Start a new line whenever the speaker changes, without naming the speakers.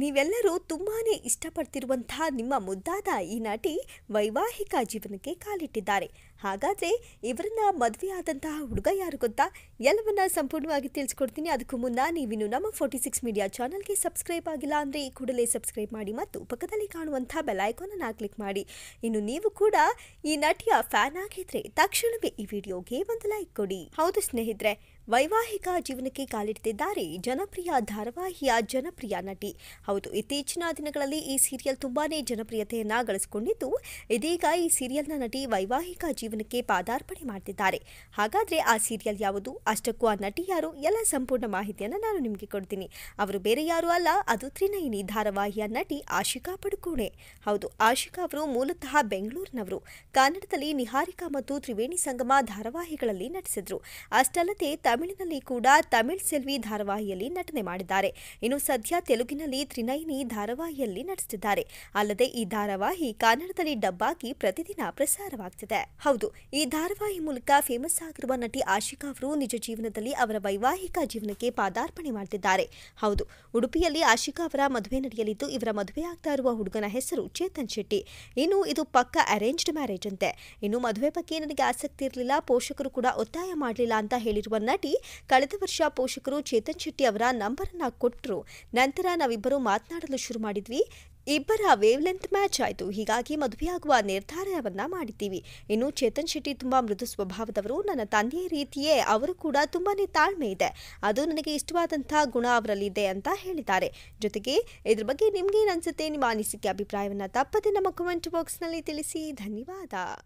ನೀವೆಲ್ಲರೂ ತುಂಬಾ ಇಷ್ಟಪಡ್ತಿರುವಂತಹ ನಿಮ್ಮ ಮುದ್ದಾದ ಈ ನಟಿ ವೈವಾಹಿಕ ಜೀವನಕ್ಕೆ ಕಾಲಿಟ್ಟಿದ್ದಾರೆ ಹಾಗಾದ್ರೆ ಇವರನ್ನ ಮದುವೆಯಾದಂತಹ ಹುಡುಗ ಯಾರು ಗೊತ್ತಾ ಎಲ್ಲವನ್ನ ಸಂಪೂರ್ಣವಾಗಿ ತಿಳಿಸ್ಕೊಡ್ತೀನಿ ಅದಕ್ಕೂ ಮುನ್ನ ನೀವಿನ್ನು ನಮ್ಮ ಫೋರ್ಟಿ ಸಿಕ್ಸ್ ಮೀಡಿಯಾ ಚಾನಲ್ಗೆ ಸಬ್ಸ್ಕ್ರೈಬ್ ಆಗಿಲ್ಲ ಅಂದರೆ ಈ ಕೂಡಲೇ ಸಬ್ಸ್ಕ್ರೈಬ್ ಮಾಡಿ ಮತ್ತು ಪಕ್ಕದಲ್ಲಿ ಕಾಣುವಂಥ ಬೆಲೈಕಾನನ್ನು ಕ್ಲಿಕ್ ಮಾಡಿ ಇನ್ನು ನೀವು ಕೂಡ ಈ ನಟಿಯ ಫ್ಯಾನ್ ಆಗಿದ್ರೆ ತಕ್ಷಣವೇ ಈ ವಿಡಿಯೋಗೆ ಒಂದು ಲೈಕ್ ಕೊಡಿ ಹೌದು ಸ್ನೇಹಿತರೆ ವೈವಾಹಿಕ ಜೀವನಕ್ಕೆ ಕಾಲಿಡ್ತಿದ್ದಾರೆ ಜನಪ್ರಿಯ ಧಾರಾವಾಹಿಯ ಜನಪ್ರಿಯ ನಟಿ ಹೌದು ಇತ್ತೀಚಿನ ದಿನಗಳಲ್ಲಿ ಈ ಸೀರಿಯಲ್ ತುಂಬಾನೇ ಜನಪ್ರಿಯತೆಯನ್ನ ಗಳಿಸಿಕೊಂಡಿದ್ದು ಇದೀಗ ಈ ಸೀರಿಯಲ್ನ ನಟಿ ವೈವಾಹಿಕ ಜೀವನಕ್ಕೆ ಪಾದಾರ್ಪಣೆ ಮಾಡ್ತಿದ್ದಾರೆ ಹಾಗಾದ್ರೆ ಆ ಸೀರಿಯಲ್ ಯಾವುದು ಅಷ್ಟಕ್ಕೂ ಆ ನಟಿ ಯಾರು ಎಲ್ಲ ಸಂಪೂರ್ಣ ಮಾಹಿತಿಯನ್ನು ನಾನು ನಿಮಗೆ ಕೊಡ್ತೀನಿ ಅವರು ಬೇರೆ ಯಾರು ಅಲ್ಲ ಅದು ತ್ರಿನಯಿನಿ ಧಾರಾವಾಹಿಯ ನಟಿ ಆಶಿಕಾ ಪಡುಕೋಣೆ ಹೌದು ಆಶಿಕಾ ಅವರು ಮೂಲತಃ ಬೆಂಗಳೂರಿನವರು ಕನ್ನಡದಲ್ಲಿ ನಿಹಾರಿಕಾ ಮತ್ತು ತ್ರಿವೇಣಿ ಸಂಗಮ ಧಾರಾವಾಹಿಗಳಲ್ಲಿ ನಟಿಸಿದ್ರು ಅಷ್ಟಲ್ಲದೆ ತಮಿಳಿನಲ್ಲಿ ಕೂಡ ತಮಿಳ್ ಸೆಲ್ವಿ ಧಾರಾವಾಹಿಯಲ್ಲಿ ನಟನೆ ಮಾಡಿದ್ದಾರೆ ಇನ್ನು ಸದ್ಯ ತೆಲುಗಿನಲ್ಲಿ ತ್ರಿನಯಿನಿ ಧಾರಾವಾಹಿಯಲ್ಲಿ ನಟಿಸಿದ್ದಾರೆ ಅಲ್ಲದೆ ಈ ಧಾರಾವಾಹಿ ಕನ್ನಡದಲ್ಲಿ ಡಬ್ಬಾಗಿ ಪ್ರತಿದಿನ ಪ್ರಸಾರವಾಗ್ತಿದೆ ಹೌದು ಈ ಧಾರಾವಾಹಿ ಮೂಲಕ ಫೇಮಸ್ ಆಗಿರುವ ನಟಿ ಆಶಿಕಾ ಅವರು ನಿಜ ಜೀವನದಲ್ಲಿ ಅವರ ವೈವಾಹಿಕ ಜೀವನಕ್ಕೆ ಪಾದಾರ್ಪಣೆ ಮಾಡುತ್ತಿದ್ದಾರೆ ಹೌದು ಉಡುಪಿಯಲ್ಲಿ ಆಶಿಕಾ ಅವರ ಮದುವೆ ನಡೆಯಲಿದ್ದು ಇವರ ಆಗ್ತಾ ಇರುವ ಹುಡುಗನ ಹೆಸರು ಚೇತನ್ ಶೆಟ್ಟಿ ಇನ್ನು ಇದು ಪಕ್ಕ ಅರೇಂಜ್ಡ್ ಮ್ಯಾರೇಜ್ ಅಂತೆ ಇನ್ನು ಮದುವೆ ಬಗ್ಗೆ ನನಗೆ ಆಸಕ್ತಿ ಇರಲಿಲ್ಲ ಪೋಷಕರು ಕೂಡ ಒತ್ತಾಯ ಮಾಡಲಿಲ್ಲ ಅಂತ ಹೇಳಿರುವ ನಟ ಮಾತನಾಡಿ ಕಳೆದ ವರ್ಷ ಪೋಷಕರು ಚೇತನ್ ಶೆಟ್ಟಿ ಅವರ ನಂಬರನ್ನು ಕೊಟ್ಟರು ನಂತರ ನಾವಿಬ್ಬರು ಮಾತನಾಡಲು ಶುರು ಮಾಡಿದ್ವಿ ಇಬ್ಬರ ವೇವ್ಲೆಂತ್ ಮ್ಯಾಚ್ ಆಯಿತು ಹೀಗಾಗಿ ಮದುವೆಯಾಗುವ ನಿರ್ಧಾರವನ್ನ ಮಾಡಿದ್ದೀವಿ ಇನ್ನು ಚೇತನ್ ಶೆಟ್ಟಿ ತುಂಬಾ ಮೃದು ಸ್ವಭಾವದವರು ನನ್ನ ತಂದೆಯ ರೀತಿಯೇ ಅವರು ಕೂಡ ತುಂಬಾನೇ ತಾಳ್ಮೆ ಇದೆ ಅದು ನನಗೆ ಇಷ್ಟವಾದಂತಹ ಗುಣ ಅವರಲ್ಲಿದೆ ಅಂತ ಹೇಳಿದ್ದಾರೆ ಜೊತೆಗೆ ಇದ್ರ ಬಗ್ಗೆ ನಿಮ್ಗೆ ಅನ್ಸುತ್ತೆ ನಿಮ್ಮ ಅನಿಸಿಕೆ ಅಭಿಪ್ರಾಯವನ್ನು ತಪ್ಪದೆ ನಮ್ಮ ಕಮೆಂಟ್ ಬಾಕ್ಸ್ನಲ್ಲಿ ತಿಳಿಸಿ ಧನ್ಯವಾದ